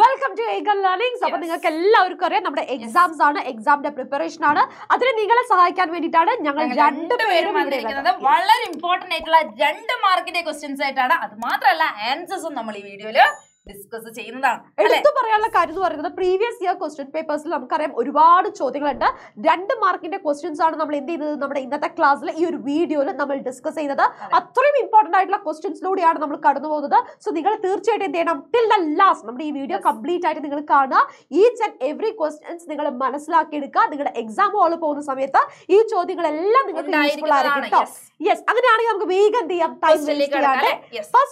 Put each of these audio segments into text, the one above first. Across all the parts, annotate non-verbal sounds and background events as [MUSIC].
Welcome to ഏഗൽ learnings അപ്പൊ നിങ്ങൾക്ക് എല്ലാവർക്കും അറിയാം നമ്മുടെ എക്സാംസ് ആണ് എക്സാമിന്റെ പ്രിപ്പറേഷൻ ആണ് അതിന് നിങ്ങളെ സഹായിക്കാൻ വേണ്ടിയിട്ടാണ് ഞങ്ങൾ രണ്ടുപേരും വളരെ ഇമ്പോർട്ടന്റ് ആയിട്ടുള്ള രണ്ട് മാർക്കിന്റെ ക്വസ്റ്റ്യൻസ് ആയിട്ടാണ് അത് മാത്രമല്ല ആൻസേഴ്സും നമ്മൾ ഈ വീഡിയോയില് ഡിസ്കസ് ചെയ്യുന്നതാണ് എടുത്തു പറയാനുള്ള കാര്യം എന്ന് പറയുന്നത് പ്രീവിയസ് ഇയർ ക്വസ്റ്റ്യൻ പേപ്പേഴ്സിൽ നമുക്കറിയാം ഒരുപാട് ചോദ്യങ്ങളുണ്ട് രണ്ട് മാർക്കിന്റെ ക്വസ്റ്റ്യൻസ് ആണ് നമ്മൾ എന്ത് ചെയ്തത് നമ്മുടെ ഇന്നത്തെ ക്ലാസ്സിൽ ഈ ഒരു വീഡിയോയിൽ നമ്മൾ ഡിസ്കസ് ചെയ്തത് അത്രയും ഇമ്പോർട്ടന്റ് ആയിട്ടുള്ള ക്വസ്റ്റ്യൻസിലൂടെയാണ് നമ്മൾ കടന്നു പോകുന്നത് സോ നിങ്ങൾ തീർച്ചയായിട്ടും എന്ത് ചെയ്യണം ടിൽ ദ ലാസ്റ്റ് നമ്മുടെ ഈ വീഡിയോ കംപ്ലീറ്റ് ആയിട്ട് നിങ്ങൾ കാണുക ഈച്ച് ആൻഡ് എവറി ക്വസ്റ്റ്യൻസ് നിങ്ങൾ മനസ്സിലാക്കിയെടുക്കുക നിങ്ങളുടെ എക്സാം ഹോളിൽ പോകുന്ന സമയത്ത് ഈ ചോദ്യങ്ങളെല്ലാം നിങ്ങൾക്ക് യൂസ്ഫുൾ ആയിരിക്കും യെസ് അങ്ങനെയാണെങ്കിൽ നമുക്ക് വേഗം എന്ത് ചെയ്യാം ഫസ്റ്റ്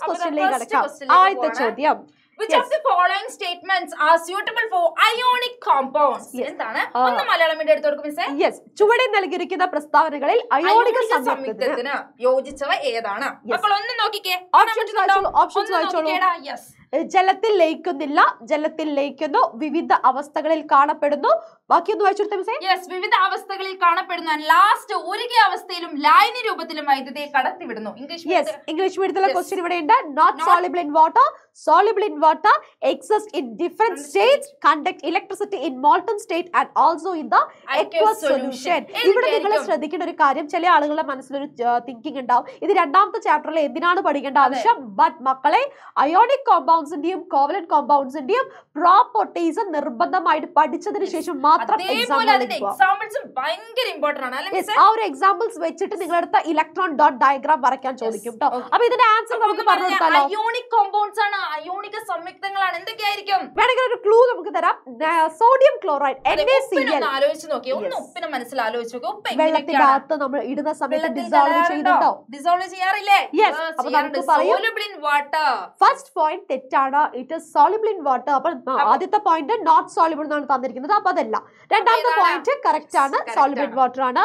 ക്വസ്റ്റ്യനിലേക്ക് ആദ്യത്തെ ചോദ്യം which of the following statements are suitable for ionic compounds എന്താണ് ഒന്ന് മലയാളം മീഡിയ എടുത്തു കൊടുക്കും മിസ്സേ യെസ് ചുവടെ നൽകിയിരിക്കുന്ന പ്രസ്താവനകളിൽ അയോണിക സംയുക്തത്തിന് യോജിച്ചവ ഏതാണ് അപ്പോൾ ഒന്ന് നോക്കിക്കേ ഓപ്ഷൻസ് ഓപ്ഷൻസ് വായിച്ചോളൂ യെസ് ജലത്തിൽ ലയിക്കുന്നില്ല ജലത്തിൽ ലയിക്കുന്നു വിവിധ അവസ്ഥകളിൽ കാണപ്പെടുന്നു ബാക്കിയൊന്ന് വായിച്ചെടുത്തേ യെസ് വിവിധ അവസ്ഥകളിൽ കാണപ്പെടുന്ന ലാസ്റ്റ് ഒരുകിയ അവസ്ഥയിലും ലൈനി രൂപത്തിലും വൈദ്യുതിയെ കടത്തിവിടുന്നു ഇംഗ്ലീഷ് യെസ് ഇംഗ്ലീഷ് മീഡിയത്തിലെ ക്വസ്റ്റ്യൻ ഇവിടെ ഉണ്ട് not soluble in water soluble in water exist in different states conduct electricity in molten state and also in the solution ഇവിടെ നിങ്ങൾ ശ്രദ്ധിക്കേണ്ട ഒരു കാര്യം ചില ആളുകളുടെ മനസ്സിലൊരു തിങ്കിങ് ഉണ്ടാവും ഇത് രണ്ടാമത്തെ ചാപ്റ്ററിൽ എന്തിനാണ് പഠിക്കേണ്ട ആവശ്യം ബട്ട് മക്കളെ അയോണിക് കോമ്പൗണ്ട്സിന്റെയും കോവലൻ കോമ്പൗണ്ട്സിന്റെയും പ്രോപ്പർട്ടീസ് നിർബന്ധമായിട്ട് പഠിച്ചതിന് ശേഷം മാത്രം മാത്രം എക്സാമ്പിൾസും ഭയങ്കര ഇമ്പോർട്ടന്റ് ആണ് ആ ഒരു എക്സാമ്പിൾസ് വെച്ചിട്ട് നിങ്ങളടുത്ത ഇലക്ട്രോൺ ഡോട്ട് ഡയഗ്രാം വരയ്ക്കാൻ ചോദിക്കും കേട്ടോ അപ്പൊ ഇതിന്റെ ആൻസർ നമുക്ക് പറഞ്ഞു അയോണിക് കോമ്പൗണ്ട്സ് ആണ് അയോണിക സംയുക്തങ്ങളാണ് എന്തൊക്കെയായിരിക്കും വേണമെങ്കിൽ ഒരു ക്ലൂ നമുക്ക് തരാം സോഡിയം ക്ലോറൈഡ് ആലോചിച്ച് നോക്കി ഒന്ന് ഉപ്പിനെ മനസ്സിൽ ആലോചിച്ച് നോക്കി ഉപ്പ് വെള്ളത്തിന്റെ നമ്മൾ ഇടുന്ന സമയത്ത് ഡിസോൾവ് ചെയ്യുന്നുണ്ടോ ഡിസോൾവ് ചെയ്യാറില്ലേ അപ്പൊ നമുക്ക് സോലുബിൾ വാട്ടർ ഫസ്റ്റ് പോയിന്റ് തെറ്റാണ് it is soluble in water അപ്പൊ ആദ്യത്തെ പോയിന്റ് നോട്ട് സോളിബിൾ എന്നാണ് തന്നിരിക്കുന്നത് അപ്പൊ അതല്ല രണ്ടാമത്തെ പോയിന്റ് കറക്റ്റ് ആണ് സോളിഡ് വാട്ടർ ആണ്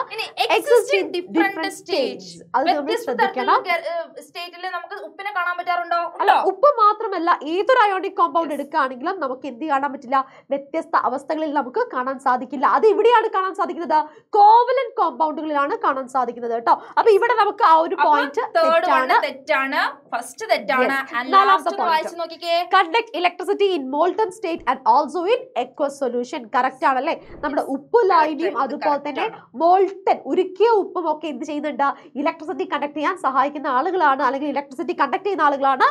ഉപ്പ് മാത്രമല്ല ഏതൊരു അയോണിക് കോമ്പൗണ്ട് എടുക്കുകയാണെങ്കിലും നമുക്ക് എന്ത് കാണാൻ പറ്റില്ല വ്യത്യസ്ത അവസ്ഥകളിൽ നമുക്ക് കാണാൻ സാധിക്കില്ല അത് ഇവിടെയാണ് കാണാൻ സാധിക്കുന്നത് കോവലൻ കോമ്പൗണ്ടുകളിലാണ് കാണാൻ സാധിക്കുന്നത് കേട്ടോ അപ്പൊ ഇവിടെ നമുക്ക് ആ ഒരു പോയിന്റ് തെറ്റാണ് electricity in molten state and also in aqua solution correct ആണല്ലേ നമ്മുടെ ഉപ്പ് ലായനിയും അതുപോലെ തന്നെ മോൾട്ടൻ ഉരുക്കിയ ഉപ്പും ഒക്കെ എന്ത് ചെയ്യുന്നുണ്ട് ഇലക്ട്രിസിറ്റി കണ്ടക്ട് ചെയ്യാൻ സഹായിക്കുന്ന ആളുകളാണ് അല്ലെങ്കിൽ ഇലക്ട്രിസിറ്റി കണ്ടക്ട് ചെയ്യുന്ന ആളുകളാണ്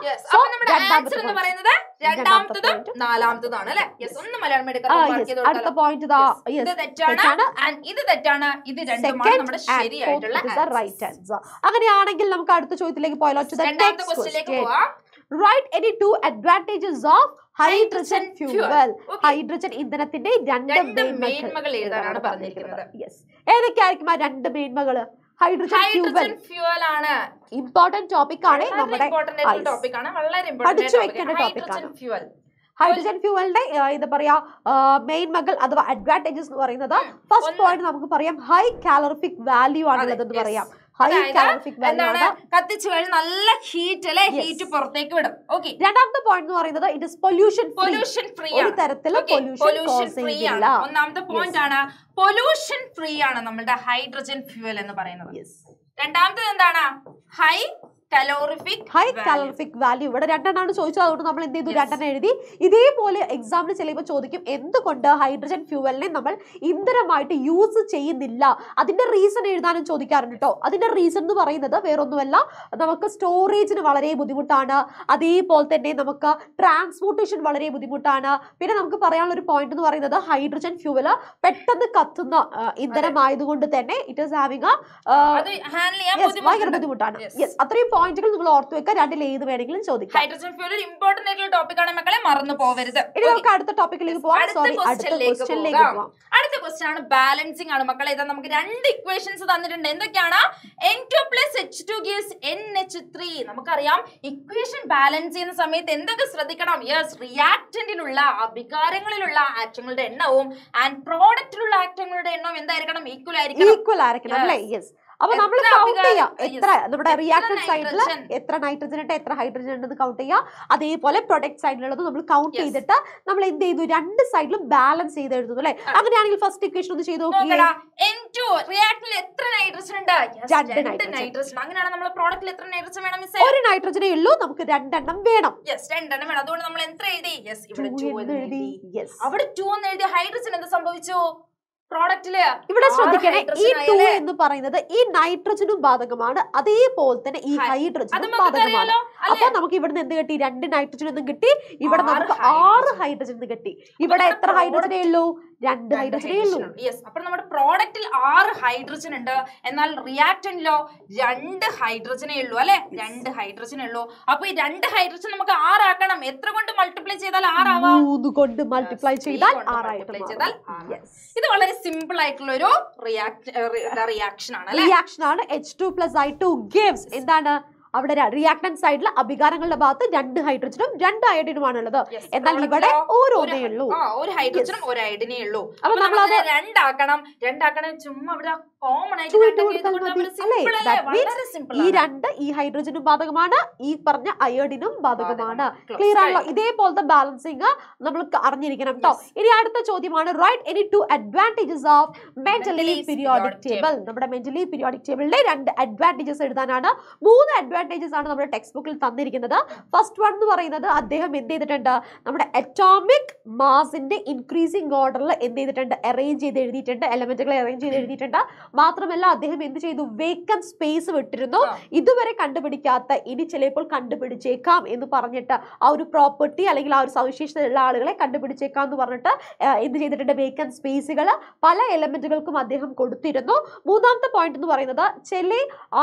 ഒന്ന് അടുത്ത പോയിന്റ് തെറ്റാണ് ഇത് തെറ്റാണ് നമ്മുടെ അങ്ങനെയാണെങ്കിൽ നമുക്ക് അടുത്ത ചോദ്യത്തിലേക്ക് പോയാലോ to write any two advantages of hydrogen fuel hydrogen ഇന്ധനത്തിന്റെ രണ്ട് മേന്മകൾ എഴുതാനാണ് പറഞ്ഞിരിക്കുന്നത് യെസ് ഏതൊക്കെയായിരിക്കും ആ രണ്ട് മേന്മകള് ഹൈഡ്രജൻ ഫ്യൂവൽ ആണ് ഇമ്പോർട്ടന്റ് ടോപ്പിക് ആണ് നമ്മുടെ പഠിച്ചു വെക്കേണ്ട ടോപ്പിക് ആണ് ഹൈഡ്രജൻ ഫ്യൂവലിന്റെ എന്താ പറയാ മെയിൻമകൾ അഥവാ അഡ്വാൻറ്റേജസ് എന്ന് പറയുന്നത് ഫസ്റ്റ് പോയിന്റ് നമുക്ക് പറയാം ഹൈ കാലറിഫിക് വാല്യൂ ആണുള്ളത് എന്ന് പറയാം എന്താണ് കത്തിച്ചു കഴിഞ്ഞാൽ നല്ല ഹീറ്റ് അല്ലെ ഹീറ്റ് പുറത്തേക്ക് വിടും ഓക്കെ രണ്ടാമത്തെ പോയിന്റ് എന്ന് പറയുന്നത് it is pollution pollution free ഒരു തരത്തിലും പൊല്യൂഷൻ ഫ്രീ ആണ് ഒന്നാമത്തെ പോയിന്റ് ആണ് പൊല്യൂഷൻ ഫ്രീ ആണ് നമ്മളുടെ ഹൈഡ്രജൻ ഫ്യൂവൽ എന്ന് പറയുന്നത് രണ്ടാമത്തത് എന്താണ് ഹൈ ഹൈ കലോറിഫിക് വാല്യൂ ഇവിടെ രണ്ടെണ്ണമാണ് ചോദിച്ചത് അതുകൊണ്ട് നമ്മൾ എന്ത് ചെയ്തു രണ്ടെണ്ണം എഴുതി ഇതേപോലെ എക്സാമിന് ചിലപ്പോൾ ചോദിക്കും എന്തുകൊണ്ട് ഹൈഡ്രജൻ ഫ്യൂവലിനെ നമ്മൾ ഇന്ധനമായിട്ട് യൂസ് ചെയ്യുന്നില്ല അതിന്റെ റീസൺ എഴുതാനും ചോദിക്കാറുണ്ട് കേട്ടോ അതിന്റെ റീസൺ എന്ന് പറയുന്നത് വേറൊന്നുമല്ല നമുക്ക് സ്റ്റോറേജിന് വളരെ ബുദ്ധിമുട്ടാണ് അതേപോലെ തന്നെ നമുക്ക് ട്രാൻസ്പോർട്ടേഷൻ വളരെ ബുദ്ധിമുട്ടാണ് പിന്നെ നമുക്ക് പറയാനുള്ള ഒരു പോയിന്റ് എന്ന് പറയുന്നത് ഹൈഡ്രജൻ ഫ്യൂവൽ പെട്ടെന്ന് കത്തുന്ന ഇന്ധനമായതുകൊണ്ട് തന്നെ ഇറ്റ് ഈസ് ഹാവിംഗ് ഭയങ്കര ബുദ്ധിമുട്ടാണ് യെസ് അത്രയും പോയിന്റുകൾ നിങ്ങൾ ഓർത്തു വെക്കുക രണ്ടിൽ ഏത് വേണമെങ്കിലും ചോദിക്കാം ഹൈഡ്രജൻ ഫ്യൂൽ ഇമ്പോർട്ടന്റ് ആയിട്ടുള്ള ടോപ്പിക് ആണ് മക്കളെ മറന്നു പോവരുത് ഇനി നമുക്ക് അടുത്ത ടോപ്പിക്കിലേക്ക് പോവാം സോറി അടുത്ത ക്വസ്റ്റ്യനിലേക്ക് പോവാം അടുത്ത ക്വസ്റ്റ്യൻ ആണ് ബാലൻസിങ് ആണ് മക്കളെ ഇതാ നമുക്ക് രണ്ട് ഇക്വേഷൻസ് തന്നിട്ടുണ്ട് എന്തൊക്കെയാണ് N two plus H two gives N H three നമുക്കറിയാം ഇക്വേഷൻ ബാലൻസ് ചെയ്യുന്ന സമയത്ത് എന്തൊക്കെ ശ്രദ്ധിക്കണം യെസ് റിയാക്റ്റന്റിലുള്ള അഭികാരങ്ങളിലുള്ള ആറ്റങ്ങളുടെ എണ്ണവും ആൻഡ് പ്രോഡക്റ്റിലുള്ള ആറ്റങ്ങളുടെ എണ്ണവും എന്തായിരിക്കണം ഈക്വൽ ആയിരിക്കണം ഈക്വൽ ആയിരിക്കണം അല്ലേ യെസ് അപ്പൊ നമ്മൾ കൗണ്ട് ചെയ്യാം എത്ര നമ്മുടെ റിയാക്ടഡ് സൈഡിൽ എത്ര നൈട്രജൻ ഉണ്ട് എത്ര ഹൈഡ്രജൻ ഉണ്ടെന്ന് കൗണ്ട് ചെയ്യാം അതേപോലെ പ്രൊഡക്റ്റ് സൈഡിലുള്ളത് നമ്മൾ കൗണ്ട് ചെയ്തിട്ട് നമ്മൾ എന്ത് ചെയ്തു രണ്ട് സൈഡിലും ബാലൻസ് ചെയ്ത് എഴുതുന്നു അല്ലെ അങ്ങനെയാണെങ്കിൽ ഫസ്റ്റ് ഇക്വേഷൻ ഒന്ന് ചെയ്ത് ഒരു നൈട്രജനെ ഉള്ളൂ നമുക്ക് രണ്ടെണ്ണം വേണം വേണം അതുകൊണ്ട് നമ്മൾ എത്ര എഴുതി ഇവിടെ ടു എന്ന് എഴുതി ഹൈഡ്രജൻ എന്ത് സംഭവിച്ചു പ്രോഡക്റ്റില് ഇവിടെ ശ്രദ്ധിക്കണേ ഈ ടു എന്ന് പറയുന്നത് ഈ നൈട്രജനും ബാധകമാണ് അതേപോലെ തന്നെ ഈ ഹൈഡ്രജനും ബാധകമാണ് അപ്പൊ നമുക്ക് ഇവിടുന്ന് എന്ത് കിട്ടി രണ്ട് നൈട്രജൻ എന്നും കിട്ടി ഇവിടെ നമുക്ക് ആറ് ഹൈഡ്രജൻ കിട്ടി ഇവിടെ എത്ര ഹൈഡ്രജനേ ഉള്ളൂ രണ്ട് ഹൈഡ്രജനേ ഉള്ളൂ യെസ് അപ്പൊ നമ്മുടെ പ്രോഡക്റ്റിൽ ആറ് ഹൈഡ്രജൻ ഉണ്ട് എന്നാൽ റിയാക്ടനിലോ രണ്ട് ഹൈഡ്രജനേ ഉള്ളൂ അല്ലെ രണ്ട് ഹൈഡ്രജൻ ഉള്ളൂ അപ്പൊ ഈ രണ്ട് ഹൈഡ്രജൻ നമുക്ക് ആറാക്കണം എത്ര കൊണ്ട് മൾട്ടിപ്ലൈ ചെയ്താൽ ആറാവാം മൂന്ന് കൊണ്ട് മൾട്ടിപ്ലൈ ചെയ്താൽ ഇത് വളരെ സിമ്പിൾ ആയിട്ടുള്ള ഒരു റിയാക്ഷൻ റിയാക്ഷൻ ആണ് റിയാക്ഷൻ ആണ് H two plus I two gives എന്താണ് അവിടെ റിയാക്ടൻസ് ആയിട്ടുള്ള അഭികാരങ്ങളുടെ ഭാഗത്ത് രണ്ട് ഹൈഡ്രജനും രണ്ട് അയഡിനും ഉള്ളത് എന്നാൽ ഇവിടെ ഓരോന്നേ ഉള്ളൂ ഒരു ഹൈഡ്രജനും ഒരു അയഡിനേ ഉള്ളൂ അപ്പൊ നമ്മൾ അത് രണ്ടാക്കണം രണ്ടാക്കണം ചുമ്മാ അവിടെ കോമൺ ആയിട്ട് ഈ രണ്ട് ഈ ഹൈഡ്രജനും ബാധകമാണ് ഈ പറഞ്ഞ അയോഡിനും ബാധകമാണ് ക്ലിയർ ആണല്ലോ ഇതേപോലത്തെ ബാലൻസിങ് നമ്മൾ അറിഞ്ഞിരിക്കണം കേട്ടോ ഇനി അടുത്ത ചോദ്യമാണ് write any two advantages of Mendeleev periodic table നമ്മുടെ മെന്റലി പീരിയോഡിക് ടേബിളിലെ രണ്ട് അഡ്വാൻറ്റേജസ് എഴുതാനാണ് മൂന്ന് അഡ്വാൻറ്റേജസ് ആണ് നമ്മുടെ ടെക്സ്റ്റ് ബുക്കിൽ തന്നിരിക്കുന്നത് ഫസ്റ്റ് വൺ എന്ന് പറയുന്നത് അദ്ദേഹം എന്ത് ചെയ്തിട്ടുണ്ട് നമ്മുടെ അറ്റോമിക് മാസിന്റെ ഇൻക്രീസിങ് ഓർഡറിൽ എന്ത് ചെയ്തിട്ടുണ്ട് അറേഞ്ച് ചെയ്ത് എഴുതിയിട്ടുണ്ട് എലമെന്റുകളെ അറേഞ്ച് ചെയ്ത് എഴുതിയിട്ടുണ്ട് മാത്രമല്ല അദ്ദേഹം എന്ത് ചെയ്തു വേക്കം സ്പേസ് വിട്ടിരുന്നു ഇതുവരെ കണ്ടുപിടിക്കാത്ത ഇനി ചിലപ്പോൾ കണ്ടുപിടിച്ചേക്കാം എന്ന് പറഞ്ഞിട്ട് ആ ഒരു പ്രോപ്പർട്ടി അല്ലെങ്കിൽ ആ ഒരു സവിശേഷതയുള്ള ആളുകളെ കണ്ടുപിടിച്ചേക്കാം എന്ന് പറഞ്ഞിട്ട് എന്ത് ചെയ്തിട്ടുണ്ട് വേക്കം സ്പേസുകൾ പല എലമെന്റുകൾക്കും അദ്ദേഹം കൊടുത്തിരുന്നു മൂന്നാമത്തെ പോയിന്റ് എന്ന് പറയുന്നത് ചില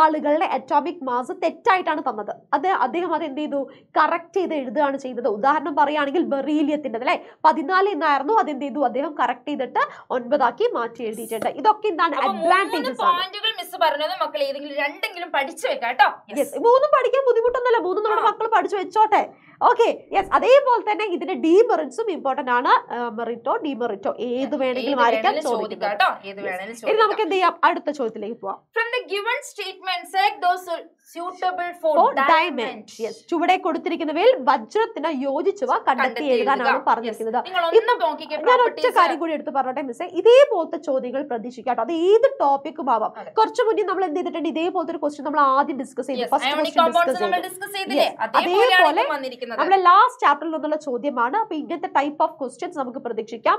ആളുകളുടെ അറ്റോമിക് മാസ് തെറ്റായിട്ടാണ് തന്നത് അത് അദ്ദേഹം അത് എന്ത് ചെയ്തു കറക്റ്റ് ചെയ്ത് എഴുതുകയാണ് ചെയ്തത് ഉദാഹരണം പറയുകയാണെങ്കിൽ ബെറീലിയത്തിൻ്റെ അല്ലേ പതിനാല് എന്നായിരുന്നു അത് എന്ത് ചെയ്തു അദ്ദേഹം കറക്റ്റ് ചെയ്തിട്ട് ഒൻപതാക്കി മാറ്റി എഴുതിയിട്ടുണ്ട് ഇതൊക്കെ എന്താണ് അഡ്വാൻസ് പോയിന്റുകൾ മിസ് പറഞ്ഞത് മക്കളെ ഏതെങ്കിലും രണ്ടെങ്കിലും പഠിച്ചു വെക്കാം കേട്ടോ മൂന്നും പഠിക്കാൻ ബുദ്ധിമുട്ടൊന്നുമല്ല മൂന്നും നമ്മുടെ മക്കൾ പഠിച്ചു വെച്ചോട്ടെ ഓക്കെ യെസ് അതേപോലെ തന്നെ ഇതിന്റെ ഡീമെറിറ്റ്സും ഇമ്പോർട്ടന്റ് ആണ് മെറിറ്റോ ഡീമെറിറ്റോ ഏത് വേണമെങ്കിലും ആയിരിക്കാം ഇനി നമുക്ക് എന്ത് ചെയ്യാം അടുത്ത ചോദ്യത്തിലേക്ക് പോവാം from those suitable for yes ചുവടെ കൊടുത്തിരിക്കുന്നവയിൽ വജ്രത്തിന് യോജിച്ചവ കണ്ടെത്തി എഴുതാനാണ് പറഞ്ഞിരിക്കുന്നത് ഞാൻ ഒറ്റ കാര്യം കൂടി എടുത്ത് പറഞ്ഞോട്ടെ മിസ്സേ ഇതേപോലത്തെ ചോദ്യങ്ങൾ പ്രതീക്ഷിക്കാം അത് ഏത് ടോപ്പിക്കും ആവാം കുറച്ചു മുന്നേ നമ്മൾ എന്ത് ചെയ്തിട്ടുണ്ട് ഇതേപോലത്തെ ഒരു ക്വസ്റ്റ്യൻ നമ്മൾ ആദ്യം ഡിസ്കസ് ചെയ്തു ഫസ്റ്റ് ക്വസ്റ്റ്യൻ ഡിസ്കസ് ചെയ്തു അതേപോലെ നമ്മുടെ ലാസ്റ്റ് ചാപ്റ്ററിൽ നിന്നുള്ള ചോദ്യമാണ് അപ്പൊ ഇങ്ങനത്തെ ടൈപ്പ് ഓഫ് ക്വസ്റ്റ്യൻസ് നമുക്ക് പ്രതീക്ഷിക്കാം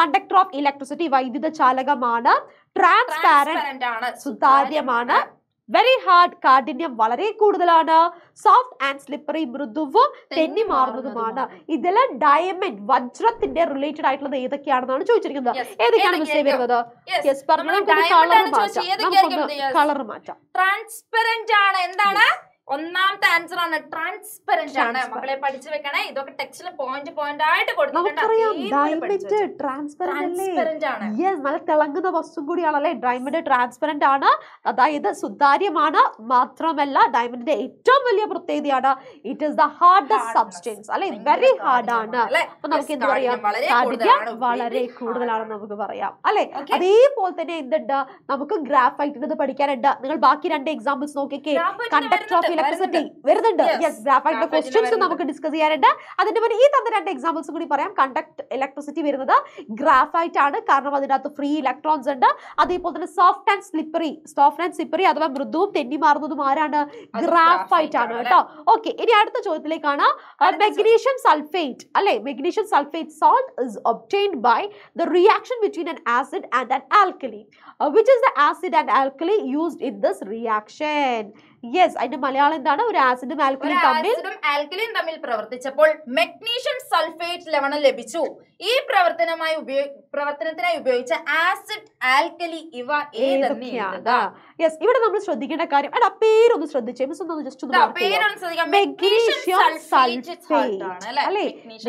കണ്ടക്ടർ ഓഫ് ഇലക്ട്രിസിറ്റി വൈദ്യുത ചാലകമാണ് ട്രാൻസ്പാരന്റ് ആണ് സുതാര്യമാണ് വെരി ഹാർഡ് കാഠിന്യം വളരെ കൂടുതലാണ് സോഫ്റ്റ് ആൻഡ് സ്ലിപ്പറി മൃദുവും തെന്നി മാറുന്നതുമാണ് ഇതില് ഡയമണ്ട് വജ്രത്തിന്റെ റിലേറ്റഡ് ആയിട്ടുള്ളത് ഏതൊക്കെയാണെന്നാണ് ചോദിച്ചിരിക്കുന്നത് ഏതൊക്കെയാണ് മിസ്റ്റേക്ക് വരുന്നത് യെസ് കളർ മാറ്റാം ട്രാൻസ്പെറന്റ് ആണ് എന്താണ് ഒന്നാമത്തെ ആൻസർ ആണ് ട്രാൻസ്പെറന്റ് ആണ് മക്കളെ പഠിച്ചു വെക്കണേ ഇതൊക്കെ ടെക്സ്റ്റിൽ പോയിന്റ് പോയിന്റ് ആയിട്ട് കൊടുത്തിട്ടുണ്ട് ആണ് തിളങ്ങുന്ന വസ്തു കൂടിയാണല്ലേ ഡയമണ്ട് ട്രാൻസ്പെറന്റ് ആണ് അതായത് സുതാര്യമാണ് മാത്രമല്ല ഡയമണ്ടിന്റെ ഏറ്റവും വലിയ പ്രത്യേകതയാണ് it is the hardest substance അല്ലെ വെരി ഹാർഡ് ആണ് അപ്പൊ നമുക്ക് എന്ത് പറയാം വളരെ കൂടുതലാണ് നമുക്ക് പറയാം അല്ലെ അതേപോലെ തന്നെ എന്തുണ്ട് നമുക്ക് ഇത് പഠിക്കാനുണ്ട് നിങ്ങൾ ബാക്കി രണ്ട് എക്സാമ്പിൾസ് നോക്കിക്കേ കണ്ടക്ടർ ഓഫ് ടെലപ്പസറ്റി വരുന്നുണ്ട് യെസ് ഗ്രാഫൈറ്റിന്റെ ക്വസ്റ്റ്യൻസ് നമുക്ക് ഡിസ്കസ് ചെയ്യാനുണ്ട് അതിന്റെ മുന്നേ ഈ തന്ന രണ്ട് എക്സാമ്പിൾസ് കൂടി പറയാം കണ്ടക്ട് ഇലക്ട്രിസിറ്റി വരുന്നത് ഗ്രാഫൈറ്റ് ആണ് കാരണം അതിനകത്ത് ഫ്രീ ഇലക്ട്രോൺസ് ഉണ്ട് അതേപോലെ തന്നെ soft and slippery soft and slippery അഥവാ മൃദുവും തെന്നിമാറുന്നതും ആരാണ് ഗ്രാഫൈറ്റ് ആണ് കേട്ടോ ഓക്കെ ഇനി അടുത്ത ചോദ്യത്തിലേക്കാണ് മെഗ്നീഷ്യം സൾഫേറ്റ് അല്ലെ magnesium sulphate salt is obtained by the reaction between an acid and an alkali which is the acid and alkali used in this reaction yes അതിന്റെ മലയാളം എന്താണ് ഒരു ആസിഡും ആൽക്കലിൻ തമ്മിൽ പ്രവർത്തിച്ചപ്പോൾ മെഗ്നീഷ്യം സൾഫേറ്റ് ലവണം ലഭിച്ചു ഈ പ്രവർത്തനമായി ഉപയോഗ പ്രവർത്തനത്തിനായി ഉപയോഗിച്ച ആസിഡ് ആൽക്കലി ഇവ യെസ് ഇവിടെ നമ്മൾ ശ്രദ്ധിക്കേണ്ട കാര്യം അല്ല പേരൊന്ന് ശ്രദ്ധിച്ചേ മിസ് ഒന്ന് ജസ്റ്റ് ഒന്ന് സൾഫേറ്റ് അല്ലേ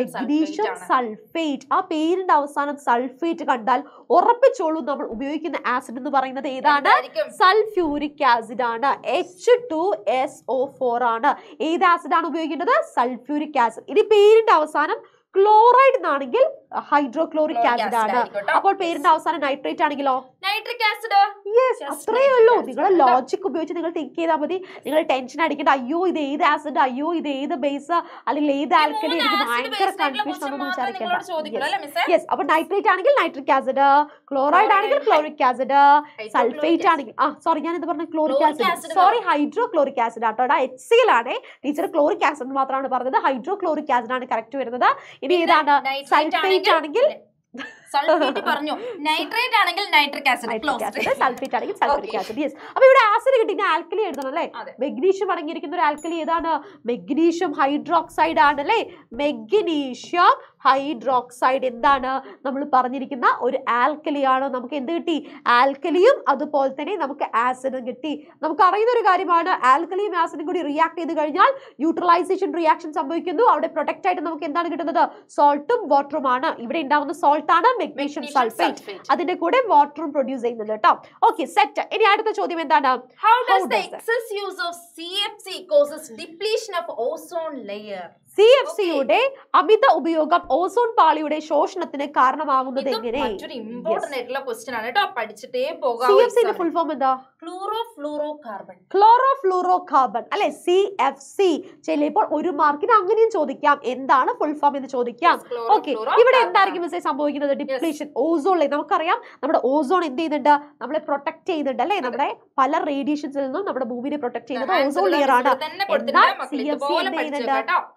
മെഗ്നീഷ്യം സൾഫേറ്റ് ആ പേരിന്റെ അവസാനം സൾഫേറ്റ് കണ്ടാൽ ഉറപ്പിച്ചോളൂ നമ്മൾ ഉപയോഗിക്കുന്ന ആസിഡ് എന്ന് പറയുന്നത് ഏതാണ് സൾഫ്യൂരിക് ആസിഡ് ആണ് H two S O four ആണ് ഏത് ആസിഡ് ആണ് ഉപയോഗിക്കേണ്ടത് സൾഫ്യൂരിക് ആസിഡ് ഇനി പേരിന്റെ അവസാനം ക്ലോറൈഡ് എന്നാണെങ്കിൽ ഹൈഡ്രോക്ലോറിക് uh, ആസിഡ് ആണ് അപ്പോൾ പേരിന്റെ അവസാനം നൈട്രേറ്റ് ആണെങ്കിലോ നൈട്രിക് ആസിഡ് യെസ് അത്രയേ ഉള്ളൂ നിങ്ങളെ ലോജിക് ഉപയോഗിച്ച് നിങ്ങൾ തിങ്ക് ചെയ്താൽ മതി നിങ്ങൾ ടെൻഷൻ അടിക്കേണ്ട അയ്യോ ഇത് ഏത് ആസിഡ് അയ്യോ ഇത് ഏത് ബേസ് അല്ലെങ്കിൽ ഏത് ആൽക്കലി എനിക്ക് ഭയങ്കര കൺഫ്യൂഷൻ ഒന്നും വിചാരിക്കേണ്ട യെസ് അപ്പൊ നൈട്രേറ്റ് ആണെങ്കിൽ നൈട്രിക് ആസിഡ് ക്ലോറൈഡ് ആണെങ്കിൽ ക്ലോറിക് ആസിഡ് സൾഫേറ്റ് ആണെങ്കിൽ ആ സോറി ഞാൻ ഇത് പറഞ്ഞ chloric acid sorry hydrochloric acid ആട്ടോടാ എച്ച് എൽ ആണ് ടീച്ചർ ക്ലോറിക് ആസിഡ് മാത്രമാണ് പറഞ്ഞത് ഹൈഡ്രോക്ലോറിക് ആസിഡ് ആണ് കറക്റ്റ് വരുന്നത് ഇനി ഇതാണ് സൾഫേറ്റ് ആണെങ്കിൽ പറഞ്ഞു നൈട്രേറ്റ് ആണെങ്കിൽ നൈട്രിക് ആസിഡ് സൾഫേറ്റ് ആണെങ്കിൽ ആസിഡ് യെസ് ഇവിടെ ആസിഡ് ആൽക്കലി അല്ലേ മെഗ്നീഷ്യം അടങ്ങിയിരിക്കുന്ന ഒരു ആൽക്കലി ഏതാണ് മെഗ്നീഷ്യം ഹൈഡ്രോക്സൈഡ് ആണ് അല്ലെ മെഗ്നീഷ്യം ഹൈഡ്രോക്സൈഡ് എന്താണ് നമ്മൾ പറഞ്ഞിരിക്കുന്ന ഒരു ആൽക്കലിയാണ് നമുക്ക് എന്ത് കിട്ടി ആൽക്കലിയും അതുപോലെ തന്നെ നമുക്ക് ആസിഡും കിട്ടി നമുക്ക് അറിയുന്ന ഒരു കാര്യമാണ് ആൽക്കലിയും ആസിഡും കൂടി റിയാക്ട് ചെയ്ത് കഴിഞ്ഞാൽ യൂട്ടിലൈസേഷൻ റിയാക്ഷൻ സംഭവിക്കുന്നു അവിടെ പ്രൊട്ടക്റ്റ് ആയിട്ട് നമുക്ക് എന്താണ് കിട്ടുന്നത് സോൾട്ടും വാട്ടറുമാണ് ഇവിടെ ഉണ്ടാവുന്ന സോൾട്ട് ആണ് മെഗ്നീഷ്യം സൾഫേറ്റ് അതിന്റെ കൂടെ വാട്ടറും പ്രൊഡ്യൂസ് ചെയ്യുന്നത് കേട്ടോ ഓക്കെ സെറ്റ് ഇനി അടുത്ത ചോദ്യം എന്താണ് how does the excess use of CFC causes depletion of ozone layer C F സിയുടെ അമിത ഉപയോഗം ഓസോൺ പാളിയുടെ ശോഷണത്തിന് കാരണമാകുന്നത് എങ്ങനെ ഇമ്പോർട്ടന്റ് ക്വസ്റ്റ്യൻ ആണ് ഫുൾ ഫോം എന്താ ക്ലോറോ ഫ്ലൂറോ കാർബൺ അല്ലെ സി എഫ് സി ചിലപ്പോൾ ഒരു മാർക്കിന് അങ്ങനെയും ചോദിക്കാം എന്താണ് ഫുൾ ഫോം എന്ന് ചോദിക്കാം ഓക്കെ ഇവിടെ എന്തായിരിക്കും മിസ്സേ സംഭവിക്കുന്നത് ഡിപ്ലീഷൻ ഓസോൺ നമുക്കറിയാം നമ്മുടെ ഓസോൺ എന്ത് ചെയ്യുന്നുണ്ട് നമ്മളെ പ്രൊട്ടക്ട് ചെയ്യുന്നുണ്ട് അല്ലെ നമ്മുടെ പല റേഡിയേഷൻസിൽ നിന്നും നമ്മുടെ ഭൂമിനെ പ്രൊട്ടക്ട് ചെയ്യുന്നത് ഓസോൺ ലെയർ ആണ്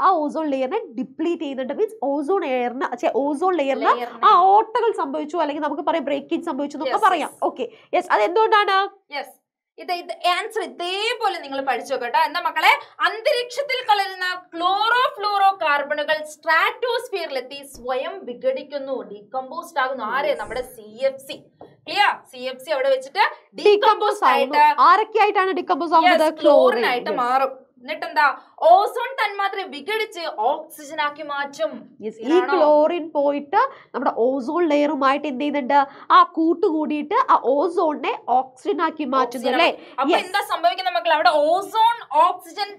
ആ ഓസോൺ ലെയറിനെ ഡിപ്ലീറ്റ് ചെയ്യുന്നുണ്ട് മീൻസ് ഓസോൺ എയറിന് ഓസോൺ ലെയറിന് ആ ഓട്ടകൾ സംഭവിച്ചു അല്ലെങ്കിൽ നമുക്ക് പറയാം ബ്രേക്കിംഗ് സംഭവിച്ചു എന്നൊക്കെ പറയാം ഓക്കെ യെസ് അത് എന്തുകൊണ്ടാണ് യെസ് ഇത് ഇത് ആൻസർ ഇതേപോലെ നിങ്ങൾ പഠിച്ചു കേട്ടോ എന്താ മക്കളെ അന്തരീക്ഷത്തിൽ കളരുന്ന ക്ലോറോ ഫ്ലൂറോ കാർബണുകൾ സ്ട്രാറ്റോസ്ഫിയറിലെത്തി സ്വയം വിഘടിക്കുന്നു ഡീകമ്പോസ്ഡ് ആകുന്നു ആരെ നമ്മുടെ C F C clear C F C അവിടെ വെച്ചിട്ട് ഡീകമ്പോസ് ആയിട്ട് ആരൊക്കെ ആയിട്ടാണ് ഡീകമ്പോസ് ആവുന്നത് ക്ലോറിൻ ആയിട്ട് മാറും എന്നിട്ട് എന്താ ഓസോൺ തന്മാത്ര വിഘടിച്ച് ഓക്സിജൻ ആക്കി മാറ്റും ഈ ക്ലോറിൻ പോയിട്ട് നമ്മുടെ ഓസോൺ ലെയറുമായിട്ട് എന്ത് ചെയ്യുന്നുണ്ട് ആ കൂട്ടുകൂടിയിട്ട് ആ ഓസോണിനെ ഓക്സിജൻ ആക്കി മാറ്റുന്നു അല്ലേ അപ്പൊ എന്താ സംഭവിക്കുന്നത് മക്കളെ അവിടെ ഓസോൺ ഓക്സിജൻ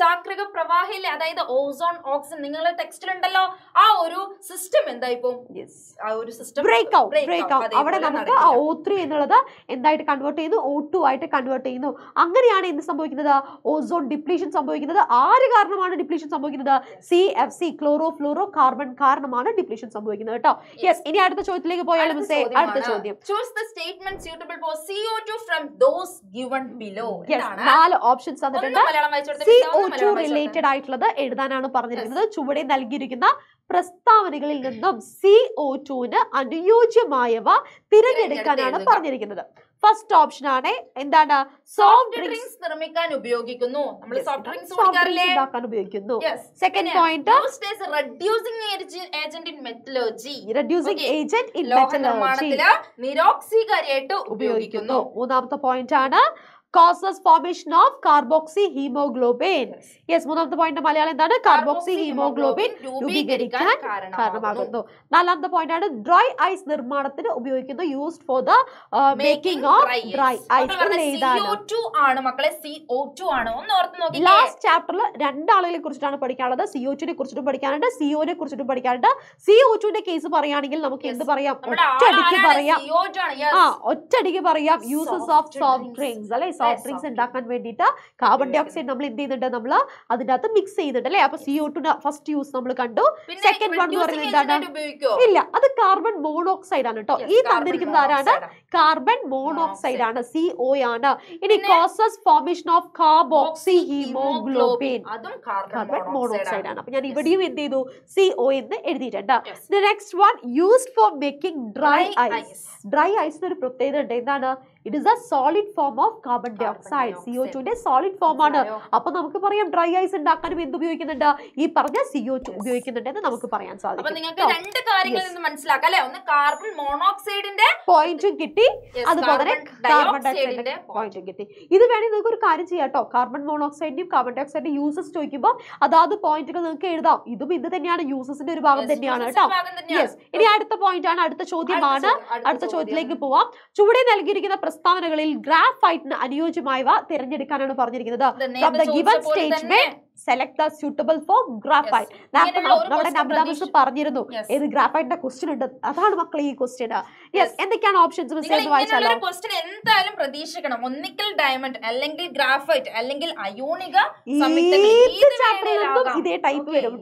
ചാക്രിക പ്രവാഹിയിൽ അതായത് ഓസോൺ ഓക്സിജൻ നിങ്ങളുടെ ടെക്സ്റ്റിൽ ഉണ്ടല്ലോ ആ ഒരു സിസ്റ്റം എന്തായി പോകും ആ ഒരു സിസ്റ്റം ബ്രേക്ക് ഔട്ട് ബ്രേക്ക് അവിടെ നമുക്ക് ആ എന്നുള്ളത് എന്തായിട്ട് കൺവേർട്ട് ചെയ്യുന്നു ഒ ടു ആയിട്ട് കൺവേർട്ട് ചെയ്യുന്നു അങ്ങനെയാണ് എന്ത് സംഭവിക്കുന്നത് ഓസോൺ ഡിപ്ലീഷൻ സംഭവിക്കുന്നത് ആര് കാരണമാണ് ഡിപ്ലീഷൻ സംഭവിക്കുന്നത് C F C chlorofluorocarbon കാരണമാണ് ഡിപ്ലീഷൻ സംഭവിക്കുന്നത് കേട്ടോ യെസ് ഇനി അടുത്ത ചോദ്യത്തിലേക്ക് പോയാലും മിസ്സേ അടുത്ത ചോദ്യം choose the statement suitable for CO2 from those given below നാല് ഓപ്ഷൻസ് തന്നിട്ടുണ്ട് സി ഒ കുറച്ചു റിലേറ്റഡ് ആയിട്ടുള്ളത് എഴുതാനാണ് പറഞ്ഞിരിക്കുന്നത് ചുവടെ നൽകിയിരിക്കുന്ന പ്രസ്താവനകളിൽ നിന്നും സി ഒ ടുവിന് അനുയോജ്യമായവ തിരഞ്ഞെടുക്കാനാണ് പറഞ്ഞിരിക്കുന്നത് ഫസ്റ്റ് ഓപ്ഷൻ ആണ് എന്താണ് സോഫ്റ്റ് ഡ്രിങ്ക്സ് നിർമ്മിക്കാൻ ഉപയോഗിക്കുന്നു നമ്മൾ സോഫ്റ്റ് ഡ്രിങ്ക്സ് ഉണ്ടാക്കാൻ ഉപയോഗിക്കുന്നു second point reducing agent in metallurgy reducing agent in metallurgy നിരോക്സീകരിയായിട്ട് ഉപയോഗിക്കുന്നു മൂന്നാമത്തെ പോയിന്റ് ആണ് causes formation of carboxyhaemoglobin yes മൂന്നാമത്തെ പോയിന്റ് മലയാളം എന്താണ് കാർബോക്സി ഹീമോഗ്ലോബിൻ രൂപീകരിക്കാൻ കാരണമാകുന്നു നാലാമത്തെ പോയിന്റ് ആണ് ഡ്രൈ ഐസ് നിർമ്മാണത്തിന് ഉപയോഗിക്കുന്ന used for the making of dry ice ആണ് മക്കളെ സി ഒ ടു ആണ് ഒന്ന് ഓർത്ത് നോക്കി ലാസ്റ്റ് ചാപ്റ്ററിൽ രണ്ടാളുകളെ കുറിച്ചിട്ടാണ് പഠിക്കാനുള്ളത് സി ഒ ടുനെ കുറിച്ചിട്ടും പഠിക്കാനുണ്ട് സി ഒനെ കുറിച്ചിട്ടും പഠിക്കാനുണ്ട് സി ഒ ടുന്റെ കേസ് പറയുകയാണെങ്കിൽ നമുക്ക് എന്ത് പറയാം ഒറ്റയടിക്ക് പറയാം ആ ഒറ്റയടിക്ക് പറയാം യൂസസ് ഓഫ് സോഫ്റ്റ് ഡ്രിങ്ക്സ് അല്ലെ സോഫ്റ്റ് ഡ്രിങ്ക്സ് ഉണ്ടാക്കാൻ വേണ്ടിയിട്ട് കാർബൺ ഡൈ ഓക്സൈഡ് നമ്മൾ എന്ത് ചെയ്യുന്നുണ്ട് നമ്മൾ അതിൻ്റെ അകത്ത് മിക്സ് ചെയ്യുന്നുണ്ട് അല്ലെ അപ്പൊ സിഒ ടു ഫസ്റ്റ് യൂസ് നമ്മൾ കണ്ടു സെക്കൻഡ് വൺ പറയുന്നത് എന്താണ് ഇല്ല അത് കാർബൺ മോണോക്സൈഡ് ആണ് കേട്ടോ ഈ തന്നിരിക്കുന്നത് ആരാണ് കാർബൺ മോണോക്സൈഡ് ആണ് സി ഒ ആണ് ഇനി causes formation of carboxyhaemoglobin carbon monoxide ആണ് അപ്പൊ ഞാൻ ഇവിടെയും എന്ത് ചെയ്തു സി ഒ എന്ന് എഴുതിയിട്ടുണ്ട് next one used for making dry ice dry ഐസിന് ഒരു പ്രത്യേകത ഉണ്ട് എന്താണ് it is a solid form of carbon dioxide C O ടുവിന്റെ സോളിഡ് ഫോം ആണ് അപ്പൊ നമുക്ക് പറയാം ഡ്രൈ ഐസ് ഉണ്ടാക്കാനും എന്ത് ഉപയോഗിക്കുന്നുണ്ട് ഈ പറഞ്ഞ സി ഒ ടു ഉപയോഗിക്കുന്നുണ്ട് എന്ന് നമുക്ക് പറയാൻ സാധിക്കും നിങ്ങൾക്ക് രണ്ട് കാര്യങ്ങളിൽ നിന്ന് മനസ്സിലാക്കാം അല്ലെ ഒന്ന് കാർബൺ മോണോക്സൈഡിന്റെ പോയിന്റും കിട്ടി അതുപോലെ കാർബൺ ഡയോക്സൈഡിന്റെ പോയിന്റും കിട്ടി ഇത് വേണമെങ്കിൽ നിങ്ങൾക്ക് ഒരു കാര്യം ചെയ്യാം കേട്ടോ കാർബൺ മോണോക്സൈഡിന്റെയും കാർബൺ ഡയോക്സൈഡിന്റെ യൂസസ് ചോദിക്കുമ്പോൾ അതാത് പോയിന്റുകൾ നിങ്ങൾക്ക് എഴുതാം ഇതും ഇത് തന്നെയാണ് യൂസസിന്റെ ഒരു ഭാഗം തന്നെയാണ് കേട്ടോ യെസ് ഇനി അടുത്ത പോയിന്റ് ആണ് അടുത്ത ചോദ്യമാണ് അടുത്ത ചോദ്യത്തിലേക്ക് പോവാം ചുവടെ നൽകിയിരിക്കുന്ന പ്രസ്താവനകളിൽ ഗ്രാഫൈറ്റിന് അനുയോജ്യമായവ തിരഞ്ഞെടുക്കാനാണ് പറഞ്ഞിരിക്കുന്നത് select the suitable for graphite നമ്മുടെ നബിതാബിസ് പറഞ്ഞിരുന്നു ഏത് ഗ്രാഫൈറ്റിന്റെ ക്വസ്റ്റ്യൻ ഉണ്ട് അതാണ് മക്കളെ ഈ ക്വസ്റ്റ്യൻ യെസ് എന്തൊക്കെയാണ് ഓപ്ഷൻസ് ക്വസ്റ്റ്യൻ എന്തായാലും പ്രതീക്ഷിക്കണം ഒന്നിക്കൽ ഡയമണ്ട് അല്ലെങ്കിൽ ഗ്രാഫൈറ്റ് അല്ലെങ്കിൽ അയോണിക ഇതേ ടൈപ്പ് വരും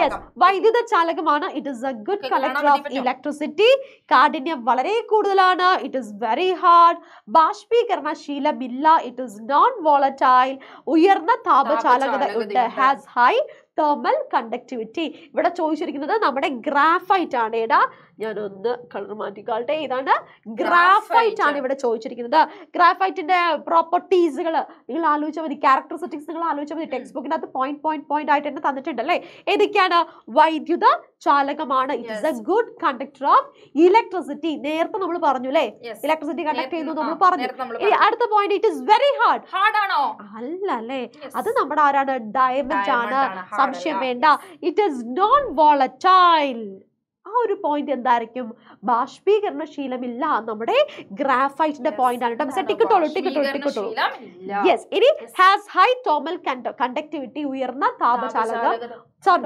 കേട്ടോ വൈദ്യുത ചാലകമാണ് it is a good collector of electricity കാഠിന്യം വളരെ കൂടുതലാണ് ഇറ്റ് ഇസ് വെരി ഹാർഡ് ബാഷ്പീകരണ ശീലമില്ല ഇറ്റ് ഇസ് നോൺ വോളറ്റൈൽ ഉയർന്ന താപചാലകത with has high thermal conductivity ഇവിടെ ചോദിച്ചിരിക്കുന്നത് നമ്മുടെ ഗ്രാഫൈറ്റ് ആണ് ഏടാ ഞാനൊന്ന് കളർ മാറ്റിക്കാളട്ടെ ഏതാണ്ട് ഗ്രാഫൈറ്റ് ആണ് ഇവിടെ ചോദിച്ചിരിക്കുന്നത് ഗ്രാഫൈറ്റിന്റെ പ്രോപ്പർട്ടീസുകൾ നിങ്ങൾ ആലോചിച്ചാൽ മതി ക്യാരക്ടറിസ്റ്റിക്സ് നിങ്ങൾ ആലോചിച്ചാൽ മതി ടെക്സ്റ്റ് ബുക്കിനകത്ത് പോയിന്റ് പോയിന്റ് പോയിന്റ് ആയിട്ട് തന്നെ തന്നിട്ടുണ്ട് അല്ലേ ഏതൊക്കെയാണ് വൈദ്യുത ചാലകമാണ് it is a good conductor of electricity നേരത്തെ നമ്മൾ പറഞ്ഞു അല്ലേ ഇലക്ട്രിസിറ്റി കണ്ടക്ട് ചെയ്യുന്നു നമ്മൾ പറഞ്ഞു അടുത്ത point it is very hard hard ആണോ അല്ല അല്ലേ അത് നമ്മുടെ ആരാണ് ഡയമണ്ട് ആണ് സംശയം വേണ്ട ഇറ്റ് ഇസ് നോൺ വോളറ്റൈൽ ആ ഒരു പോയിന്റ് എന്തായിരിക്കും ശീലമില്ല നമ്മുടെ ഗ്രാഫൈറ്റിന്റെ പോയിന്റ് ആണ് ടിക്കറ്റോളൂ ടിക്കറ്റോളൂ ടിക്കറ്റോളൂ യെസ് ഇനി ഹാസ് ഹൈ തോമൽ കണ്ടക്ടിവിറ്റി ഉയർന്ന താപചാലകം